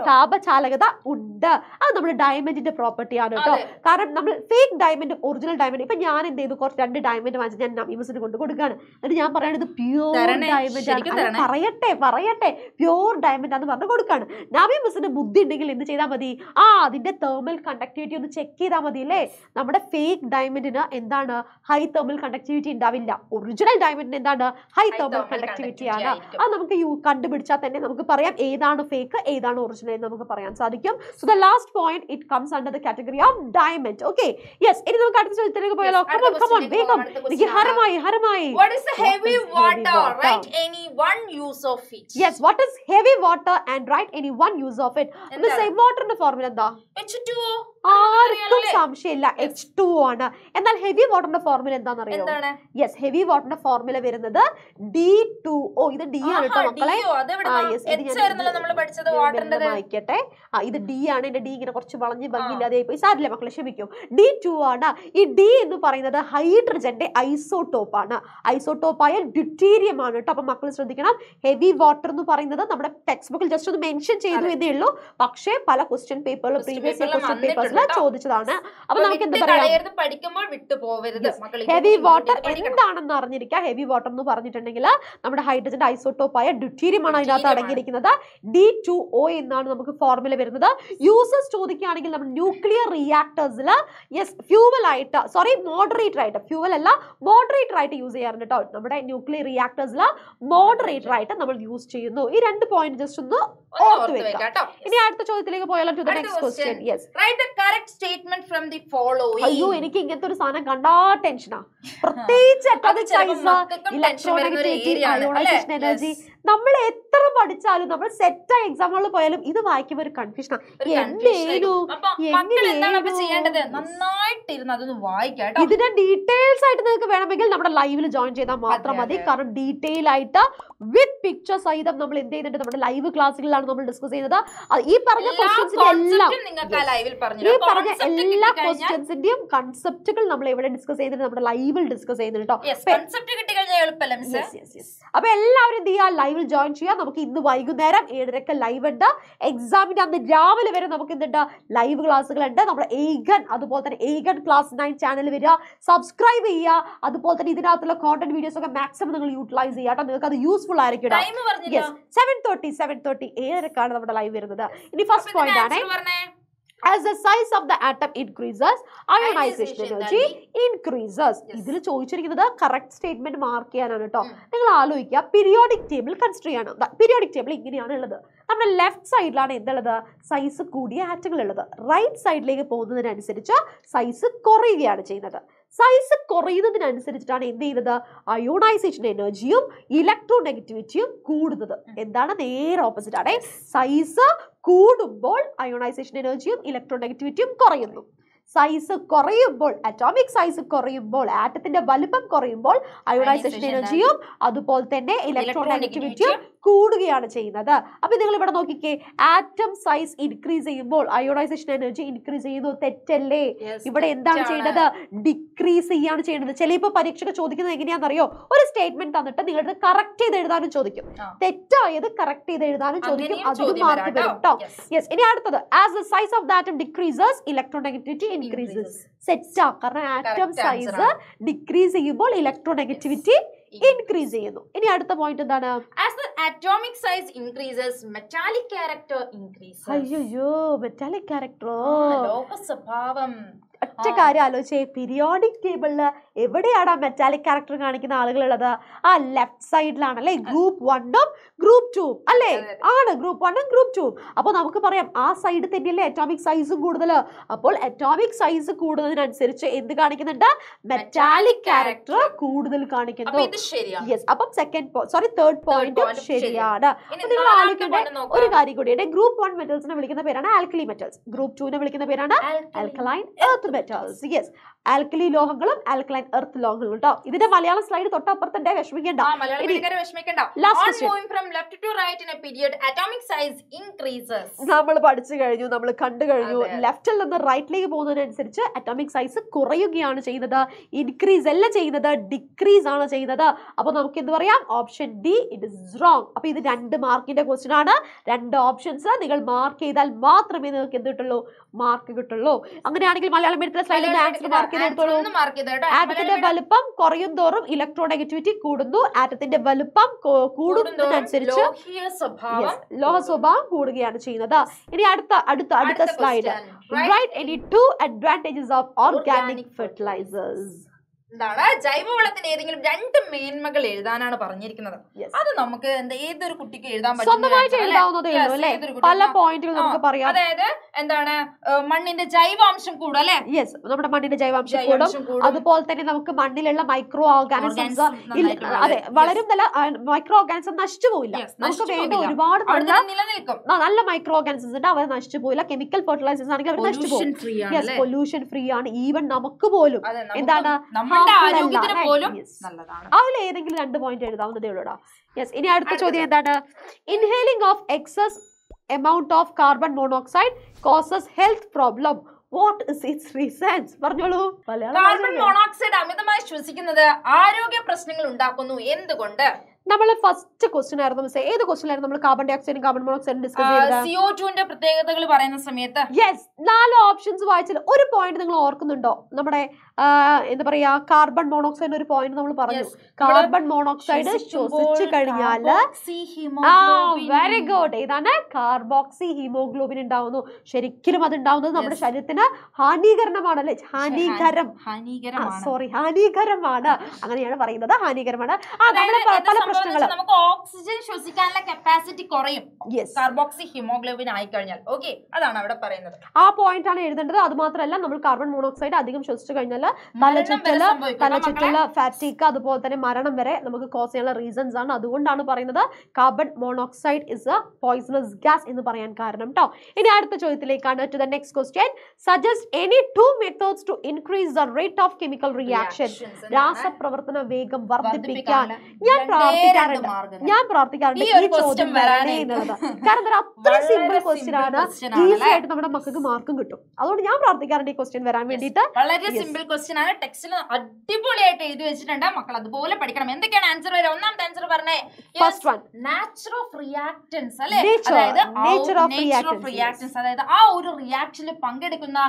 താപചാലകത ഉണ്ട് അത് നമ്മുടെ ഡയമണ്ടിന്റെ പ്രോപ്പർട്ടി ആണ് കേട്ടോ കാരണം നമ്മൾ ഫേക്ക് ഡയമണ്ട് ഒറിജിനൽ ഡയമണ്ട് ഇപ്പൊ ഞാൻ എന്ത് ചെയ്തു കുറച്ച് രണ്ട് ഡയമണ്ട് വാങ്ങിച്ച് ഞാൻ നമീമസിന് കൊണ്ട് കൊടുക്കുകയാണ് എന്നിട്ട് ഞാൻ പറയുന്നത് പ്യൂർ ഡയമണ്ട് ആണ് പറയട്ടെ പറയട്ടെ പ്യൂർ ഡയമണ്ട് ആണെന്ന് പറഞ്ഞു കൊടുക്കുകയാണ് നമീമസിന് ബുദ്ധി ഉണ്ടെങ്കിൽ എന്ത് ചെയ്താൽ മതി ആ അതിന്റെ തേർമൽ കണ്ടക്ടിവിറ്റി ഒന്ന് ചെക്ക് ചെയ്താൽ മതി അല്ലേ നമ്മുടെ ഫേക്ക് ഡയമണ്ടിന് എന്താണ് ഹൈ തേർമൽ കണ്ടക്ടിവിറ്റി ഉണ്ടാവില്ല ഒറിജിനൽ ഡയമണ്ടിന് എന്താണ് ഹൈ തേർമൽ കണ്ടക്ടിവിറ്റി ആണ് അത് നമുക്ക് കണ്ടുപിടിച്ചാൽ തന്നെ നമുക്ക് പറയാം ഏതാണ് ഫേക്ക് ഏതാണ് origin എന്ന് നമുക്ക് പറയാൻ സാധിക്കും so the last point it comes under the category of diamond okay yes ഇനി നമുക്ക് അടുത്ത ചോദ്യത്തിലേക്ക് പോയാലോ കം ഓൺ വേഗം ഹരമായി ഹരമായി what is the heavy water right any one use of it. Yes, what is heavy water and write any one use of it. വാട്ടറിന്റെ formula എന്താ എച്ച് ടു ആർക്കും സംശയമില്ല എച്ച് ടു ആണ് എന്നാൽ ഹെവി വാട്ടറിന്റെ ഫോർമുല എന്താണെന്ന് അറിയോ യെസ് ഹെവി വാട്ടറിന്റെ ഫോർമുല വരുന്നത് ഡി ടു ഓ ഇത് ഡി ആണ് കേട്ടോ മക്കളെ വായിക്കട്ടെ ആ ഇത് ഡി ആണ് എന്റെ ഡി ഇങ്ങനെ കുറച്ച് വളഞ്ഞ് ഭംഗിയില്ലാതെ പോയി സാരില്ല മക്കളെ ക്ഷമിക്കും ഡി ടു ആണ് ഈ ഡി എന്ന് പറയുന്നത് ഹൈഡ്രജന്റെ ഐസോടോപ്പ് ആണ് ഐസോട്ടോപ്പ് ആയ ഡ്യൂട്ടീരിയം ആണ് കേട്ടോ അപ്പൊ മക്കളെ ശ്രദ്ധിക്കണം ഹെവി വാട്ടർ എന്ന് പറയുന്നത് നമ്മുടെ ടെക്സ്റ്റ് ബുക്കിൽ ജസ്റ്റ് ഒന്ന് മെൻഷൻ ചെയ്തു എന്നേ ഉള്ളൂ പക്ഷേ പല ക്വസ്റ്റ്യൻ പേപ്പറിലും പ്രീവിയസ് ക്വസ്റ്റ്യൻ പേപ്പറിലും ചോദിച്ചതാണ് അപ്പൊ നമുക്ക് എന്താ പറയാ പഠിക്കുമ്പോൾ വിട്ടു ഹെവി വാട്ടർ എന്താണെന്ന് അറിഞ്ഞിരിക്കുക ഹെവി വാട്ടർ എന്ന് പറഞ്ഞിട്ടുണ്ടെങ്കിൽ നമ്മുടെ ഹൈഡ്രജന്റെ ഐസോട്ടോപ്പായ ആണ് അതിനകത്ത് അടങ്ങിയിരിക്കുന്നത് ഡി ടു ഒ എന്നാണ് നമുക്ക് ഫോർമുല വരുന്നത് യൂസസ് ചോദിക്കുകയാണെങ്കിൽ നമ്മൾ ന്യൂക്ലിയർ റിയാക്ടേഴ്സിൽ യെസ് ഫ്യൂവൽ ആയിട്ട് സോറി മോഡറേറ്റർ ആയിട്ട് ഫ്യൂവൽ അല്ല മോഡറേറ്റർ ആയിട്ട് യൂസ് ചെയ്യാറുണ്ട് കേട്ടോ നമ്മുടെ ന്യൂക്ലിയർ റിയാക്ടേഴ്സിൽ മോഡറേറ്റർ ആയിട്ട് നമ്മൾ യൂസ് ചെയ്യുന്നു ഈ രണ്ട് പോയിന്റ് ജസ്റ്റ് ഒന്ന് ഓർത്ത് വെക്കാം ഇനി അടുത്ത ചോദ്യത്തിലേക്ക് പോയാലോ to the next question yes write the correct statement from the following അയ്യോ എനിക്ക് ഇങ്ങനത്തെ ഒരു സാധനം കണ്ടാ ടെൻഷനാ [LAUGHS] പ്രത്യേകിച്ച് അറ്റോമിക് സൈസ് ഇലക്ട്രോണിക് എനർജി നമ്മൾ എത്ര പഠിച്ചാലും നമ്മൾ സെറ്റ് ആയ എക്സാമുകളിൽ പോയാലും ഇത് വായിക്കുമ്പോൾ ഒരു കൺഫ്യൂഷനാണ് ഇതിന്റെ ഡീറ്റെയിൽസ് ആയിട്ട് നിങ്ങൾക്ക് വേണമെങ്കിൽ നമ്മുടെ ലൈവിൽ ജോയിൻ ചെയ്താൽ മാത്രം മതി കാരണം ഡീറ്റെയിൽ ആയിട്ട് വിത്ത് പിക്ചർ സഹിതം നമ്മൾ എന്ത് ചെയ്യുന്നുണ്ട് നമ്മുടെ ലൈവ് ക്ലാസ്സുകളിലാണ് നമ്മൾ ഡിസ്കസ് ചെയ്യുന്നത് ഈ പറഞ്ഞ എല്ലാം ഈ പറഞ്ഞ എല്ലാ ക്വസ്റ്റ്യൻസിന്റെയും കൺസെപ്റ്റുകൾ നമ്മൾ എവിടെ ഡിസ്കസ് ചെയ്യുന്നുണ്ട് നമ്മുടെ ലൈവിൽ ഡിസ്കസ് ചെയ്യുന്നുണ്ട് കേട്ടോ അപ്പൊ എല്ലാവരും എന്ത് ചെയ്യുക ലൈവിൽ ജോയിൻ ചെയ്യാം നമുക്ക് ഇന്ന് വൈകുന്നേരം ഏഴരക്ക് ലൈവ് ഉണ്ട് എക്സാമിന്റെ അന്ന് രാവിലെ വരെ നമുക്ക് എന്തുണ്ട് ലൈവ് ക്ലാസ്സുകൾ ഉണ്ട് നമ്മുടെ ഏകൻ അതുപോലെ തന്നെ ഏകൻ ക്ലാസ് നയൻ ചാനൽ വരിക സബ്സ്ക്രൈബ് ചെയ്യുക അതുപോലെ തന്നെ ഇതിനകത്തുള്ള കോണ്ടന്റ് വീഡിയോസ് ഒക്കെ മാക്സിമം നിങ്ങൾ യൂട്ടിലൈസ് ചെയ്യാം കേട്ടോ നിങ്ങൾക്ക് അത് യൂസ്ഫുൾ ആയിരിക്കും സെവൻ തേർട്ടി സെവൻ തേർട്ടി ഏഴരക്കാണ് നമ്മുടെ ലൈവ് വരുന്നത് ഇനി ഫസ്റ്റ് പോയിന്റ് ആണ് as the size of the atom increases, ionization energy increases. ഇതിൽ ചോദിച്ചിരിക്കുന്നത് കറക്റ്റ് സ്റ്റേറ്റ്മെന്റ് മാർക്ക് ചെയ്യാനാണ് കേട്ടോ നിങ്ങൾ ആലോചിക്കുക പീരിയോഡിക് ടേബിൾ കൺസിഡർ ചെയ്യണം പീരിയോഡിക് ടേബിൾ ഇങ്ങനെയാണ് ഉള്ളത് നമ്മുടെ ലെഫ്റ്റ് സൈഡിലാണ് എന്തുള്ളത് സൈസ് കൂടിയ ആറ്റങ്ങൾ ഉള്ളത് റൈറ്റ് സൈഡിലേക്ക് പോകുന്നതിനനുസരിച്ച് സൈസ് കുറയുകയാണ് ചെയ്യുന്നത് സൈസ് കുറയുന്നതിനനുസരിച്ചിട്ടാണ് എന്ത് ചെയ്യുന്നത് അയോണൈസേഷൻ എനർജിയും ഇലക്ട്രോ നെഗറ്റിവിറ്റിയും കൂടുന്നത് എന്താണ് നേരെ ഓപ്പോസിറ്റ് ആണ് സൈസ് കൂടുമ്പോൾ അയോണൈസേഷൻ എനർജിയും ഇലക്ട്രോനെഗറ്റിവിറ്റിയും കുറയുന്നു സൈസ് കുറയുമ്പോൾ അറ്റോമിക് സൈസ് കുറയുമ്പോൾ ആറ്റത്തിന്റെ വലുപ്പം കുറയുമ്പോൾ അയോണൈസേഷൻ എനർജിയും അതുപോലെ തന്നെ ഇലക്ട്രോൺ നെഗറ്റിവിറ്റിയും കൂടുകയാണ് ചെയ്യുന്നത് അപ്പൊ നിങ്ങൾ ഇവിടെ നോക്കിക്കേ ആറ്റം സൈസ് ഇൻക്രീസ് ചെയ്യുമ്പോൾ അയോണൈസേഷൻ എനർജി ഇൻക്രീസ് ചെയ്യുന്നു തെറ്റല്ലേ ഇവിടെ എന്താണ് ചെയ്യേണ്ടത് ഡിക്രീസ് ചെയ്യാണ് ചെയ്യേണ്ടത് ചിലപ്പോൾ പരീക്ഷയ്ക്ക് ചോദിക്കുന്നത് എങ്ങനെയാണെന്നറിയോ ഒരു സ്റ്റേറ്റ്മെന്റ് തന്നിട്ട് നിങ്ങളുടെ കറക്റ്റ് ചെയ്ത് എഴുതാനും ചോദിക്കും തെറ്റായത് കറക്റ്റ് ചെയ്ത് എഴുതാനും ചോദിക്കും അതൊരു മാർക്ക് വരും കേട്ടോ യെസ് ഇനി അടുത്തത് as the size of the atom decreases electronegativity increases സെറ്റാണ് കാരണം ആറ്റം സൈസ് ഡിക്രീസ് ചെയ്യുമ്പോൾ ഇലക്ട്രോ നെഗറ്റിവിറ്റി ഇൻക്രീസ് ചെയ്യുന്നു ഇനി അടുത്ത പോയിന്റ് എന്താണ് as size increases metallic character increase അയ്യോ മെറ്റാലിക് ക്യാരക്ടർ ലോക സ്വഭാവം ഒറ്റ കാര്യം ആലോചിച്ചേ പീരിയോഡിക് ടേബിളില് എവിടെയാണ് ആ മെറ്റാലിക് ക്യാരക്ടർ കാണിക്കുന്ന ആളുകളുള്ളത് ആ ലെഫ്റ്റ് സൈഡിലാണ് അല്ലെ ഗ്രൂപ്പ് വണ്ണും ഗ്രൂപ്പ് ടു അല്ലേ ആണ് ഗ്രൂപ്പ് വണ്ണും ഗ്രൂപ്പ് ടു അപ്പോൾ നമുക്ക് പറയാം ആ സൈഡ് തന്നെയല്ലേ അറ്റോമിക് സൈസും കൂടുതൽ അപ്പോൾ അറ്റോമിക് സൈസ് കൂടുന്നതിനനുസരിച്ച് എന്ത് കാണിക്കുന്നുണ്ട് മെറ്റാലിക് ക്യാരക്ടർ കൂടുതൽ കാണിക്കുന്നു യെസ് അപ്പം സെക്കൻഡ് സോറി തേർഡ് പോയിന്റ് ശരിയാണ് നിങ്ങൾ ആലോചിക്കേണ്ട ഒരു കാര്യം കൂടി ഗ്രൂപ്പ് വൺ മെറ്റൽസിനെ വിളിക്കുന്ന പേരാണ് ആൽക്കലി മെറ്റൽസ് ഗ്രൂപ്പ് ടുവിനെ വിളിക്കുന്ന പേരാണ് alkaline earth metals yes alkali ലോഹങ്ങളും ആൽക്കലൈൻ എർത്ത് ലോങ് കേട്ടോ ഇതിന്റെ മലയാളം സ്ലൈഡ് തൊട്ടപ്പുറത്തെ വിഷമിക്കേണ്ട നമ്മൾ പഠിച്ചു കഴിഞ്ഞു നമ്മൾ കണ്ടു കഴിഞ്ഞു ലെഫ്റ്റിൽ നിന്ന് റൈറ്റിലേക്ക് പോകുന്നതിനനുസരിച്ച് അറ്റോമിക് സൈസ് കുറയുകയാണ് ചെയ്യുന്നത് ഇൻക്രീസ് അല്ല ചെയ്യുന്നത് ഡിക്രീസ് ആണ് ചെയ്യുന്നത് അപ്പൊ നമുക്ക് എന്ത് പറയാം option D it is wrong അപ്പൊ ഇത് രണ്ട് മാർക്കിന്റെ ക്വസ്റ്റൻ ആണ് രണ്ട് ഓപ്ഷൻസ് നിങ്ങൾ മാർക്ക് ചെയ്താൽ മാത്രമേ നിങ്ങൾക്ക് എന്ത് കിട്ടുള്ളൂ മാർക്ക് കിട്ടുള്ളൂ അങ്ങനെയാണെങ്കിൽ മലയാളം മീഡിയത്തിലെ സ്ലൈഡിൽ ആൻസർ മാർക്ക് ചെയ്തെടുത്തോളൂ ആറ്റത്തിന്റെ വലുപ്പം കുറയും തോറും ഇലക്ട്രോനെഗറ്റിവിറ്റി കൂടുന്നു ആറ്റത്തിന്റെ വലുപ്പം കൂടുന്നതിനനുസരിച്ച് ലോഹ സ്വഭാവം കൂടുകയാണ് ചെയ്യുന്നത് ഇനി അടുത്ത അടുത്ത അടുത്ത slide right any two advantages of organic fertilisers എന്താണ് ജൈവവളത്തിന്റെ ഏതെങ്കിലും രണ്ട് മേന്മകൾ എഴുതാനാണ് പറഞ്ഞിരിക്കുന്നത് അത് നമുക്ക് എന്താ ഏതൊരു കുട്ടിക്ക് എഴുതാൻ പറ്റും പല പോയിന്റുകൾ നമുക്ക് പറയാം അതായത് എന്താണ് മണ്ണിന്റെ ജൈവാംശം കൂടും അല്ലെ യെസ് നമ്മുടെ മണ്ണിന്റെ ജൈവാംശം കൂടും അതുപോലെ തന്നെ നമുക്ക് മണ്ണിലുള്ള മൈക്രോ ഓർഗാനിസംസ് അതെ വളരും നല്ല മൈക്രോ ഓർഗാനിസം നശിച്ചു പോയില്ല നമുക്ക് വേണ്ട ഒരുപാട് നിലനിൽക്കും നല്ല മൈക്രോ ഓർഗാനിസംസ് ഉണ്ട് അവർ നശിച്ചു പോയില്ല കെമിക്കൽ ഫെർട്ടിലൈസേഴ്സ് ആണെങ്കിൽ അവർ നശിച്ചു പോകും പൊല്യൂഷൻ ഫ്രീ ആണ് ഈവൻ നമുക്ക് പോലും എന്താണ് അതിൽ ഏതെങ്കിലും രണ്ട് പോയിന്റ് എഴുതാവുന്നതേ ഉള്ളൂടാ യെസ് ഇനി അടുത്ത ചോദ്യം എന്താണ് inhaling of excess amount of carbon monoxide causes health problem what is its reasons പറഞ്ഞോളൂ കാർബൺ മോണോക്സൈഡ് അമിതമായി ശ്വസിക്കുന്നത് ആരോഗ്യ പ്രശ്നങ്ങൾ ഉണ്ടാക്കുന്നു എന്തുകൊണ്ട് നമ്മളെ ഫസ്റ്റ് ക്വസ്റ്റ്യൻ ആയിരുന്നു മിസ് ഏത് ക്വസ്റ്റ്യൻ ആയിരുന്നു നമ്മൾ കാർബൺ ഡയോക്സൈഡും കാർബൺ മോണോക്സൈഡും ഡിസ്കസ് ചെയ്തത് പ്രത്യേകതകൾ പറയുന്ന സമയത്ത് യെസ് നാല് ഓപ്ഷൻസ് വായിച്ചാൽ ഒരു പോയിന്റ് നിങ്ങൾ ഓർക്കുന്നുണ്ടോ നമ്മുടെ എന്താ പറയാ കാർബൺ മോണോക്സൈഡ് ഒരു പോയിന്റ് നമ്മൾ പറഞ്ഞു കാർബൺ മോണോക്സൈഡ് ശ്വസിച്ചു കഴിഞ്ഞാൽ വെരി ഗുഡ് ഇതാണ് കാർബോക്സി ഹീമോഗ്ലോബിൻ ഉണ്ടാവുന്നു ശരിക്കും അത് ഉണ്ടാവുന്നത് നമ്മുടെ ശരീരത്തിന് ഹാനികരണമാണ് അല്ലെ ഹാനികരം സോറി ഹാനികരമാണ് അങ്ങനെയാണ് പറയുന്നത് ഹാനികരമാണ് ആ നമ്മള് പല പ്രശ്നങ്ങൾ നമുക്ക് ഓക്സിജൻ ശ്വസിക്കാനുള്ള കപ്പാസിറ്റി കുറയും കാർബോക്സി ഹിമോഗ്ലോബിൻ ആയി കഴിഞ്ഞാൽ ഓക്കെ അതാണ് അവിടെ പറയുന്നത് ആ പോയിന്റ് ആണ് എഴുതേണ്ടത് അത് മാത്രമല്ല നമ്മൾ കാർബൺ മോണോക്സൈഡ് അധികം ശ്വസിച്ചു കഴിഞ്ഞാൽ തലചുറ്റല് തലചുറ്റല് ഫാറ്റിക് അതുപോലെ തന്നെ മരണം വരെ നമുക്ക് കോസ് ചെയ്യാനുള്ള റീസൺസ് ആണ് അതുകൊണ്ടാണ് പറയുന്നത് carbon monoxide is a poisonous gas എന്ന് പറയാൻ കാരണം കേട്ടോ ഇനി അടുത്ത ചോദ്യത്തിലേക്കാണ് to the next question suggest any two methods to increase the rate of chemical reaction രാസപ്രവർത്തന വേഗം വർദ്ധിപ്പിക്കാൻ ഞാൻ പ്രാർത്ഥന പ്രാർത്ഥിക്കാറുണ്ട് ഞാൻ പ്രാർത്ഥിക്കാറുണ്ട് ഈ ചോദ്യം വരണേ എന്നുള്ളത് കാരണം ഒരു അത്ര സിമ്പിൾ ക്വസ്റ്റ്യൻ ആണ് ഈസി ആയിട്ട് നമ്മുടെ മക്കൾക്ക് മാർക്കും കിട്ടും അതുകൊണ്ട് ഞാൻ പ്രാർത്ഥിക്കാറുണ്ട് ഈ ക്വസ്റ്റ്യൻ വരാൻ വേണ്ടിയിട്ട് വളരെ സിമ്പിൾ ക്വസ്റ്റ്യൻ ആണ് ടെക്സ്റ്റിൽ അടിപൊളിയായിട്ട് എഴുതി വെച്ചിട്ടുണ്ട് മക്കൾ അതുപോലെ പഠിക്കണം എന്തൊക്കെയാണ് ആൻസർ വരെ ഒന്നാമത്തെ ആൻസർ പറഞ്ഞേ first one natural of reactants അല്ലേ അതായത് നേച്ചർ ഓഫ് റിയാക്ടൻസ് അതായത് ആ ഒരു റിയാക്ഷനിൽ പങ്കെടുക്കുന്ന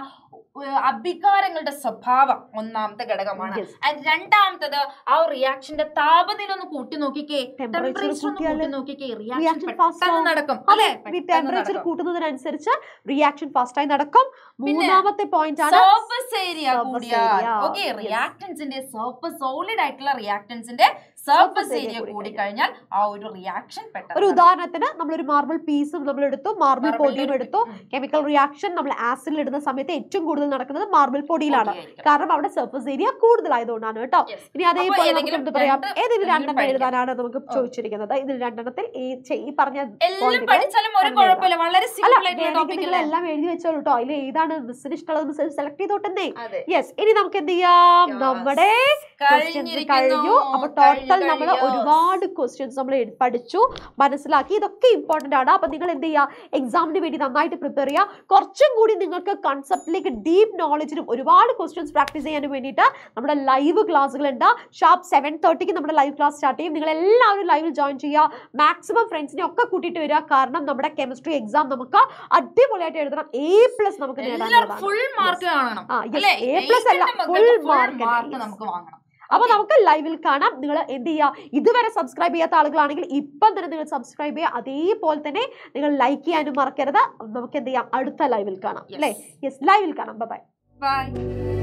അഭികാരങ്ങളുടെ സ്വഭാവം ഒന്നാമത്തെ ഘടകമാണ് രണ്ടാമത്തത് ആ റിയാക്ഷന്റെ താപനില ഒന്ന് കൂട്ടി നോക്കിക്കേ ടെമ്പറേച്ചർ കൂട്ടി നോക്കിക്കേ റിയാക്ഷൻ പെട്ടെന്ന് നടക്കും അതെ ടെമ്പറേച്ചർ കൂട്ടുന്നതിനനുസരിച്ച് റിയാക്ഷൻ ഫാസ്റ്റായി നടക്കും മൂന്നാമത്തെ പോയിന്റ് ആണ് സർഫസ് ഏരിയ കൂടിയാൽ ഓക്കെ റിയാക്ടൻസിന്റെ സർഫസ് സോളിഡ് ആയിട്ടുള്ള റിയാക്ടൻസിന്റെ സർഫസ് ഏരിയ കൂടി കഴിഞ്ഞാൽ ആ ഒരു റിയാക്ഷൻ പെട്ടെന്ന് ഒരു ഉദാഹരണത്തിന് നമ്മൾ ഒരു മാർബിൾ പീസും നമ്മൾ എടുത്തു മാർബിൾ പൊടിയും എടുത്തു കെമിക്കൽ റിയാക്ഷൻ നമ്മൾ ആസിഡിൽ ഇടുന്ന സമയത്ത് ഏറ്റവും കൂടുതൽ നടക്കുന്നത് മാർബിൾ പൊടിയിലാണ് കാരണം അവിടെ സർഫസ് ഏരിയ കൂടുതലായതുകൊണ്ടാണ് കേട്ടോ ഇനി അതേപോലെ നമുക്ക് എന്ത് പറയാം ഏതെങ്കിലും രണ്ടെണ്ണം എഴുതാനാണ് നമുക്ക് ചോദിച്ചിരിക്കുന്നത് ഇതിൽ രണ്ടെണ്ണത്തിൽ ഈ പറഞ്ഞ എല്ലാം എഴുതി വെച്ചോളൂ കേട്ടോ അതിൽ ഏതാണ് മിസ്സിന് ഇഷ്ടമുള്ളത് സെലക്ട് ചെയ്തോട്ടെന്നേ യെസ് ഇനി നമുക്ക് എന്ത് ചെയ്യാം നമ്മുടെ കഴിഞ്ഞു അപ്പൊ ടോട്ടൽ ഇതിനേക്കാൾ നമ്മൾ ഒരുപാട് ക്വസ്റ്റ്യൻസ് നമ്മൾ പഠിച്ചു മനസ്സിലാക്കി ഇതൊക്കെ ഇമ്പോർട്ടൻ്റ് ആണ് അപ്പം നിങ്ങൾ എന്ത് ചെയ്യുക എക്സാമിന് വേണ്ടി നന്നായിട്ട് പ്രിപ്പയർ ചെയ്യുക കുറച്ചും കൂടി നിങ്ങൾക്ക് കൺസെപ്റ്റിലേക്ക് ഡീപ്പ് നോളജിനും ഒരുപാട് ക്വസ്റ്റ്യൻസ് പ്രാക്ടീസ് ചെയ്യാൻ വേണ്ടിയിട്ട് നമ്മുടെ ലൈവ് ക്ലാസ്സുകളുണ്ട് ഷാർപ്പ് സെവൻ തേർട്ടിക്ക് നമ്മുടെ ലൈവ് ക്ലാസ് സ്റ്റാർട്ട് ചെയ്യും നിങ്ങൾ എല്ലാവരും ലൈവിൽ ജോയിൻ ചെയ്യുക മാക്സിമം ഫ്രണ്ട്സിനെ ഒക്കെ കൂട്ടിയിട്ട് വരിക കാരണം നമ്മുടെ കെമിസ്ട്രി എക്സാം നമുക്ക് അടിപൊളിയായിട്ട് എഴുതണം എ പ്ലസ് നമുക്ക് നേടാൻ ഫുൾ മാർക്ക് കാണണം എ പ്ലസ് അല്ല ഫുൾ മാർക്ക് നമുക്ക് വാങ്ങണം അപ്പൊ നമുക്ക് ലൈവിൽ കാണാം നിങ്ങൾ എന്ത് ചെയ്യുക ഇതുവരെ സബ്സ്ക്രൈബ് ചെയ്യാത്ത ആളുകളാണെങ്കിൽ ഇപ്പം തന്നെ നിങ്ങൾ സബ്സ്ക്രൈബ് ചെയ്യുക അതേപോലെ തന്നെ നിങ്ങൾ ലൈക്ക് ചെയ്യാനും മറക്കരുത് നമുക്ക് എന്ത് ചെയ്യാം അടുത്ത ലൈവിൽ കാണാം അല്ലേ യെസ് ലൈവിൽ കാണാം ബൈ ബൈ